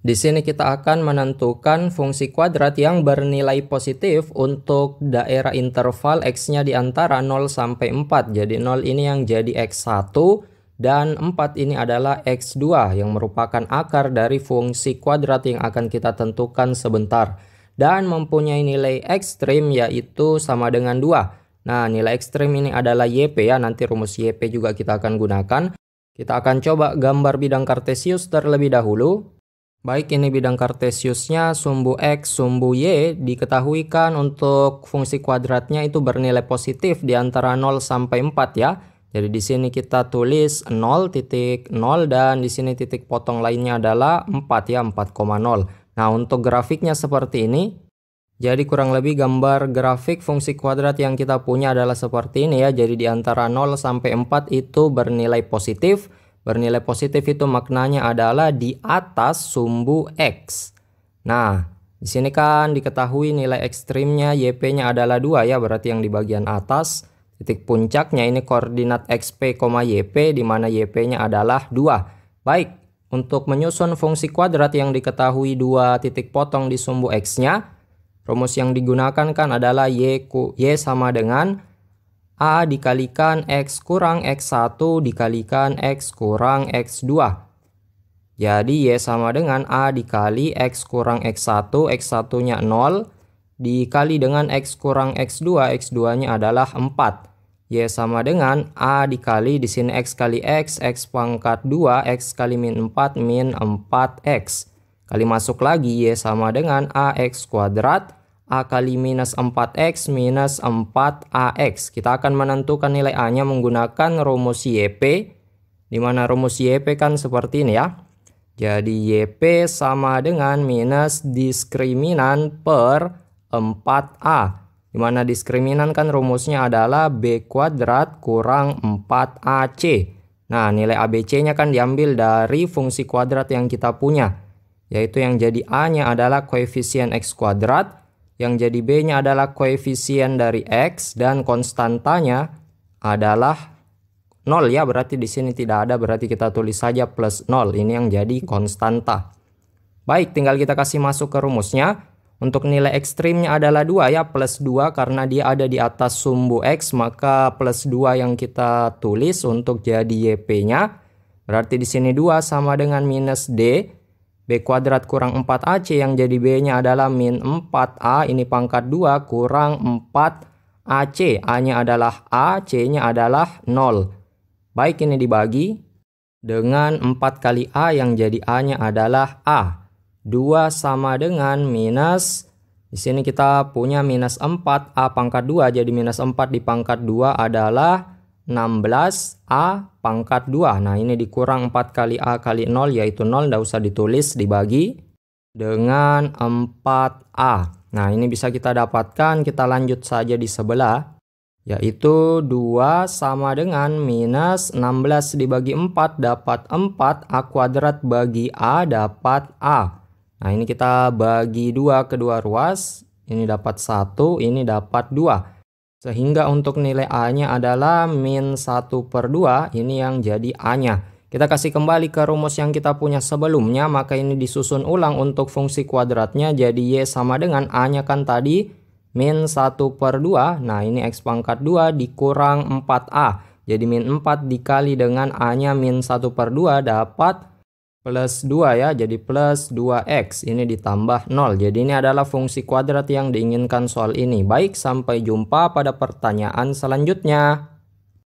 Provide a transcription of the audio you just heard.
Di sini kita akan menentukan fungsi kuadrat yang bernilai positif untuk daerah interval x-nya di antara 0 sampai 4. Jadi 0 ini yang jadi x1 dan 4 ini adalah x2 yang merupakan akar dari fungsi kuadrat yang akan kita tentukan sebentar dan mempunyai nilai ekstrim yaitu sama dengan 2. Nah, nilai ekstrim ini adalah YP ya, nanti rumus YP juga kita akan gunakan. Kita akan coba gambar bidang kartesius terlebih dahulu. Baik ini bidang kartesiusnya sumbu X, sumbu Y diketahuikan untuk fungsi kuadratnya itu bernilai positif di antara 0 sampai 4 ya. Jadi di sini kita tulis 0 titik 0 dan di sini titik potong lainnya adalah 4 ya 4,0. Nah untuk grafiknya seperti ini. Jadi kurang lebih gambar grafik fungsi kuadrat yang kita punya adalah seperti ini ya. Jadi di antara 0 sampai 4 itu bernilai positif Bernilai positif itu maknanya adalah di atas sumbu X. Nah, di sini kan diketahui nilai ekstrimnya YP-nya adalah 2 ya, berarti yang di bagian atas. Titik puncaknya ini koordinat XP, YP di mana YP-nya adalah 2. Baik, untuk menyusun fungsi kuadrat yang diketahui dua titik potong di sumbu X-nya, rumus yang digunakan kan adalah Y, Y sama dengan A dikalikan X kurang X1 dikalikan X kurang X2. Jadi Y sama dengan A dikali X kurang X1, X1-nya 0, dikali dengan X kurang X2, X2-nya adalah 4. Y sama dengan A dikali di sini X kali X, X pangkat 2, X kali min 4, min 4X. Kali masuk lagi, Y sama dengan AX kuadrat, A kali minus 4X minus 4AX. Kita akan menentukan nilai A-nya menggunakan rumus YP. Di mana rumus YP kan seperti ini ya. Jadi YP sama dengan minus diskriminan per 4A. Di mana diskriminan kan rumusnya adalah B kuadrat kurang 4AC. Nah nilai ABC-nya kan diambil dari fungsi kuadrat yang kita punya. Yaitu yang jadi A-nya adalah koefisien X kuadrat yang jadi B-nya adalah koefisien dari X dan konstantanya adalah 0 ya. Berarti di sini tidak ada, berarti kita tulis saja plus 0. Ini yang jadi konstanta. Baik, tinggal kita kasih masuk ke rumusnya. Untuk nilai ekstrimnya adalah 2 ya, plus 2 karena dia ada di atas sumbu X, maka plus 2 yang kita tulis untuk jadi YP-nya. Berarti di sini 2 sama dengan minus D B kuadrat kurang 4AC yang jadi B-nya adalah min 4A, ini pangkat 2 kurang 4AC. A-nya adalah A, C-nya adalah 0. Baik, ini dibagi dengan 4 kali A yang jadi A-nya adalah A. 2 sama dengan minus di sini kita punya minus 4 A pangkat 2, jadi minus 4 di pangkat 2 adalah 0. 16A pangkat 2. Nah, ini dikurang 4 kali A kali 0, yaitu 0. Tidak usah ditulis, dibagi dengan 4A. Nah, ini bisa kita dapatkan. Kita lanjut saja di sebelah. Yaitu 2 sama dengan minus 16 dibagi 4 dapat 4. A kuadrat bagi A dapat A. Nah, ini kita bagi 2 kedua ruas. Ini dapat 1, ini dapat 2. Sehingga untuk nilai A-nya adalah min 1 per 2, ini yang jadi A-nya. Kita kasih kembali ke rumus yang kita punya sebelumnya, maka ini disusun ulang untuk fungsi kuadratnya jadi Y sama dengan A-nya kan tadi min 1 per 2. Nah ini X pangkat 2 dikurang 4A. Jadi min 4 dikali dengan A-nya min 1 per 2 dapat plus 2 ya jadi plus 2x ini ditambah 0 jadi ini adalah fungsi kuadrat yang diinginkan soal ini baik sampai jumpa pada pertanyaan selanjutnya